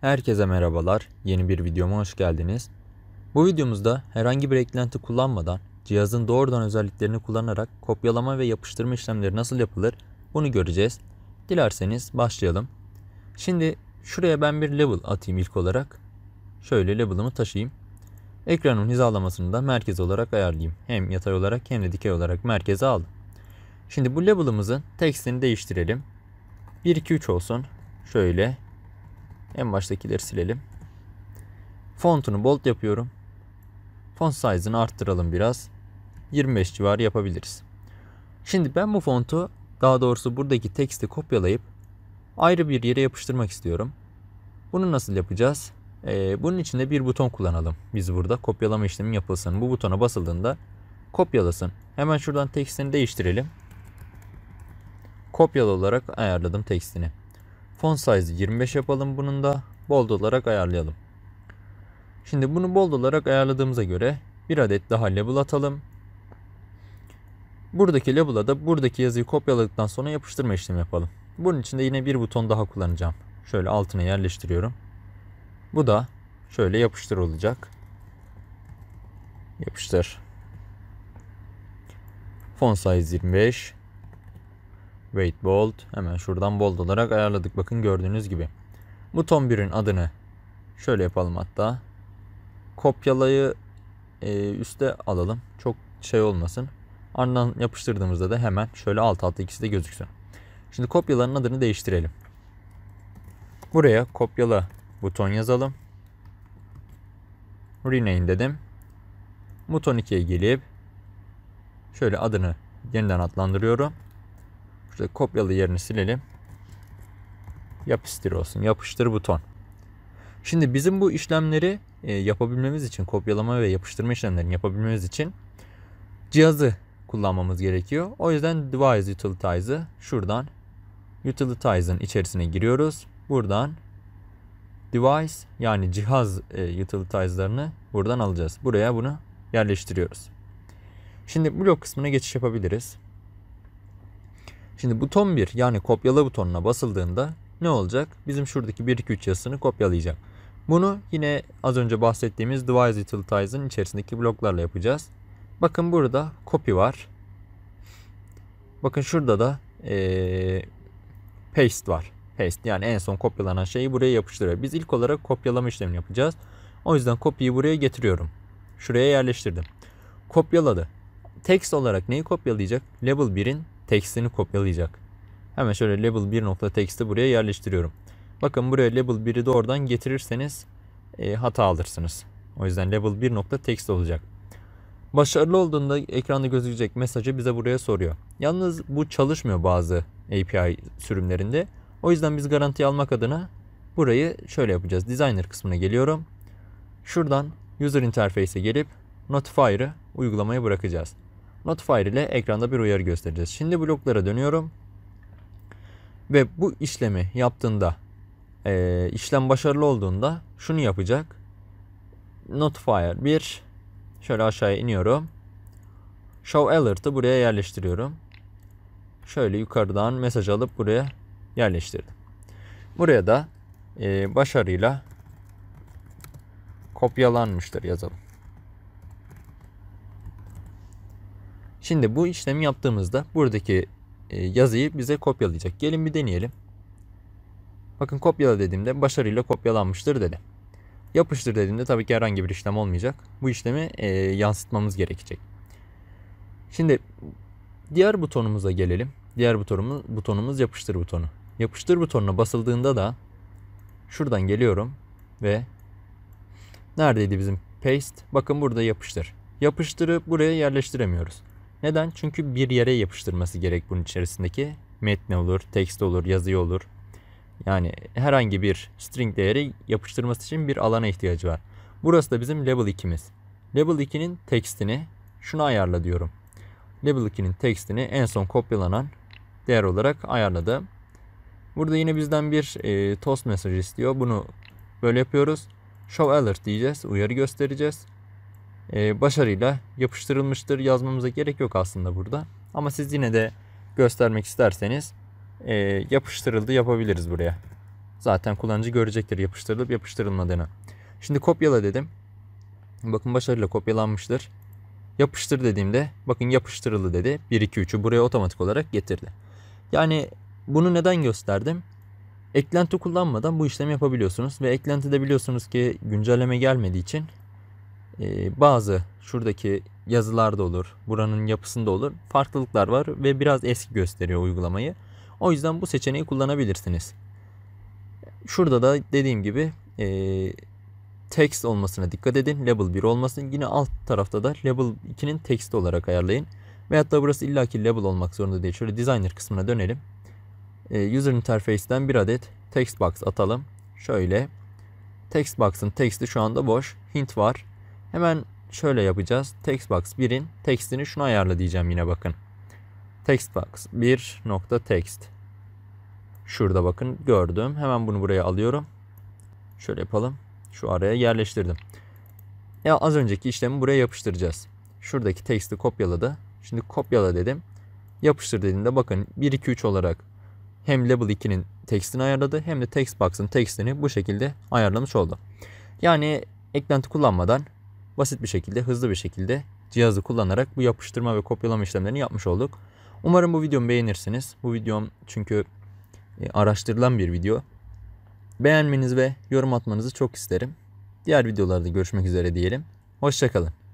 Herkese merhabalar. Yeni bir videoma hoş geldiniz. Bu videomuzda herhangi bir eklenti kullanmadan cihazın doğrudan özelliklerini kullanarak kopyalama ve yapıştırma işlemleri nasıl yapılır bunu göreceğiz. Dilerseniz başlayalım. Şimdi şuraya ben bir level atayım ilk olarak. Şöyle level'ımı taşıyayım. Ekranın hizalamasını da merkez olarak ayarlayayım. Hem yatay olarak hem de dikey olarak merkeze aldım. Şimdi bu level'ımızın tekstini değiştirelim. 1 2 3 olsun. Şöyle en baştakileri silelim. Fontunu bold yapıyorum. Font size'ını arttıralım biraz. 25 civarı yapabiliriz. Şimdi ben bu fontu daha doğrusu buradaki teksti kopyalayıp ayrı bir yere yapıştırmak istiyorum. Bunu nasıl yapacağız? Ee, bunun için de bir buton kullanalım. Biz burada kopyalama işlemi yapılsın. Bu butona basıldığında kopyalasın. Hemen şuradan tekstini değiştirelim. Kopyalı olarak ayarladım tekstini. Font size 25 yapalım bunun da. Bold olarak ayarlayalım. Şimdi bunu bold olarak ayarladığımıza göre bir adet daha label atalım. Buradaki label'a da buradaki yazıyı kopyaladıktan sonra yapıştırma işlemi yapalım. Bunun için de yine bir buton daha kullanacağım. Şöyle altına yerleştiriyorum. Bu da şöyle yapıştır olacak. Yapıştır. Font size 25. Weight Bold hemen şuradan bold olarak ayarladık. Bakın gördüğünüz gibi. Buton 1'in adını şöyle yapalım hatta. Kopyalayı e, üste alalım. Çok şey olmasın. Ardından yapıştırdığımızda da hemen şöyle alt alta ikisi de gözüksün. Şimdi kopyaların adını değiştirelim. Buraya kopyala buton yazalım. Rename dedim. Buton 2'ye gelip şöyle adını yeniden adlandırıyorum. Şurada kopyalı yerini silelim. Yapıştır olsun. Yapıştır buton. Şimdi bizim bu işlemleri e, yapabilmemiz için kopyalama ve yapıştırma işlemlerini yapabilmemiz için cihazı kullanmamız gerekiyor. O yüzden device utility'ı şuradan utility'ın içerisine giriyoruz. Buradan device yani cihaz e, buradan alacağız. Buraya bunu yerleştiriyoruz. Şimdi blok kısmına geçiş yapabiliriz. Şimdi buton 1 yani kopyala butonuna basıldığında ne olacak? Bizim şuradaki 1-2-3 yazısını kopyalayacak. Bunu yine az önce bahsettiğimiz device utilities'ın içerisindeki bloklarla yapacağız. Bakın burada copy var. Bakın şurada da ee, paste var. Paste yani en son kopyalanan şeyi buraya yapıştırıyor. Biz ilk olarak kopyalama işlemini yapacağız. O yüzden kopyayı buraya getiriyorum. Şuraya yerleştirdim. Kopyaladı. Text olarak neyi kopyalayacak? Label 1'in tekstini kopyalayacak. Hemen şöyle label 1 nokta text'i buraya yerleştiriyorum. Bakın buraya label 1'i doğrudan getirirseniz e, hata alırsınız. O yüzden label 1 nokta text olacak. Başarılı olduğunda ekranda gözükecek mesajı bize buraya soruyor. Yalnız bu çalışmıyor bazı API sürümlerinde. O yüzden biz garanti almak adına burayı şöyle yapacağız. Designer kısmına geliyorum. Şuradan user interface'e gelip notifier'ı uygulamaya bırakacağız. Notifier ile ekranda bir uyarı göstereceğiz. Şimdi bloklara dönüyorum. Ve bu işlemi yaptığında e, işlem başarılı olduğunda şunu yapacak. Notifier 1 şöyle aşağı iniyorum. Show alert'ı buraya yerleştiriyorum. Şöyle yukarıdan mesaj alıp buraya yerleştirdim. Buraya da e, başarıyla kopyalanmıştır yazalım. Şimdi bu işlemi yaptığımızda buradaki e, yazıyı bize kopyalayacak. Gelin bir deneyelim. Bakın kopyala dediğimde başarıyla kopyalanmıştır dedi. Yapıştır dediğimde tabii ki herhangi bir işlem olmayacak. Bu işlemi e, yansıtmamız gerekecek. Şimdi diğer butonumuza gelelim. Diğer butonumuz, butonumuz yapıştır butonu. Yapıştır butonuna basıldığında da şuradan geliyorum ve neredeydi bizim paste? Bakın burada yapıştır. Yapıştırı buraya yerleştiremiyoruz. Neden? Çünkü bir yere yapıştırması gerek bunun içerisindeki. Metne olur, tekst olur, yazı olur. Yani herhangi bir string değeri yapıştırması için bir alana ihtiyacı var. Burası da bizim label 2'miz. Label 2'nin tekstini şuna ayarla diyorum. Label 2'nin tekstini en son kopyalanan değer olarak ayarladım. Burada yine bizden bir e, toast mesajı istiyor. Bunu böyle yapıyoruz. Show alert diyeceğiz. Uyarı göstereceğiz. Ee, başarıyla yapıştırılmıştır. Yazmamıza gerek yok aslında burada. Ama siz yine de göstermek isterseniz e, yapıştırıldı yapabiliriz buraya. Zaten kullanıcı görecektir yapıştırılıp yapıştırılmadığını. Şimdi kopyala dedim. Bakın başarıyla kopyalanmıştır. Yapıştır dediğimde bakın yapıştırıldı dedi. 1, 2, 3'ü buraya otomatik olarak getirdi. Yani bunu neden gösterdim? Eklenti kullanmadan bu işlemi yapabiliyorsunuz ve eklentide biliyorsunuz ki güncelleme gelmediği için e, bazı şuradaki yazılarda olur, buranın yapısında olur. Farklılıklar var ve biraz eski gösteriyor uygulamayı. O yüzden bu seçeneği kullanabilirsiniz. Şurada da dediğim gibi e, text olmasına dikkat edin. Label 1 olmasın. Yine alt tarafta da label 2'nin text olarak ayarlayın. Veyahut da burası illaki label olmak zorunda değil. Şöyle designer kısmına dönelim. E, user interface'den bir adet text box atalım. Şöyle text box'ın text'i şu anda boş. Hint var. Hemen şöyle yapacağız. Textbox 1'in textini şuna ayarla diyeceğim yine bakın. Textbox 1 nokta text. Şurada bakın gördüm. Hemen bunu buraya alıyorum. Şöyle yapalım. Şu araya yerleştirdim. Ya az önceki işlemi buraya yapıştıracağız. Şuradaki text'i kopyaladı. Şimdi kopyala dedim. Yapıştır dediğimde bakın 1 2 3 olarak hem label 2'nin textini ayarladı hem de text box'ın textini bu şekilde ayarlamış oldu. Yani eklenti kullanmadan basit bir şekilde, hızlı bir şekilde cihazı kullanarak bu yapıştırma ve kopyalama işlemlerini yapmış olduk. Umarım bu videomu beğenirsiniz. Bu videom çünkü e, araştırılan bir video. Beğenmeniz ve yorum atmanızı çok isterim. Diğer videolarda görüşmek üzere diyelim. Hoşçakalın.